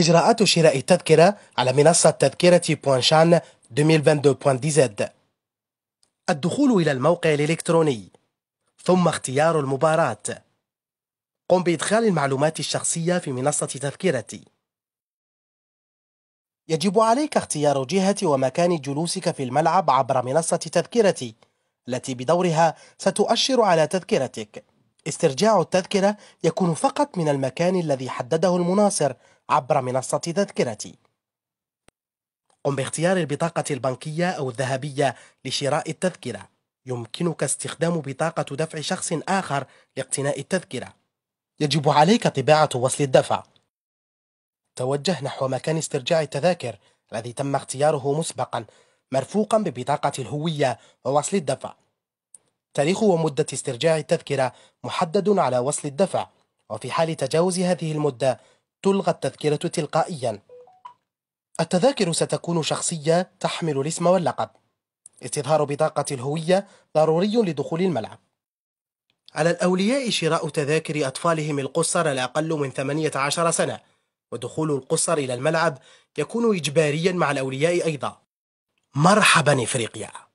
إجراءات شراء التذكرة على منصة تذكرة بوانشان 2022.dz الدخول إلى الموقع الإلكتروني ثم اختيار المباراة قم بإدخال المعلومات الشخصية في منصة تذكرتي يجب عليك اختيار جهة ومكان جلوسك في الملعب عبر منصة تذكرتي التي بدورها ستؤشر على تذكرتك استرجاع التذكرة يكون فقط من المكان الذي حدده المناصر عبر منصة تذكرتي قم باختيار البطاقة البنكية أو الذهبية لشراء التذكرة يمكنك استخدام بطاقة دفع شخص آخر لاقتناء التذكرة يجب عليك طباعة وصل الدفع توجه نحو مكان استرجاع التذاكر الذي تم اختياره مسبقا مرفوقا ببطاقة الهوية ووصل الدفع تاريخ ومدة استرجاع التذكرة محدد على وصل الدفع وفي حال تجاوز هذه المدة تلغى التذكرة تلقائيا التذاكر ستكون شخصية تحمل الاسم واللقب استظهار بطاقة الهوية ضروري لدخول الملعب على الأولياء شراء تذاكر أطفالهم القصر الأقل من 18 سنة ودخول القصر إلى الملعب يكون إجباريا مع الأولياء أيضا مرحبا إفريقيا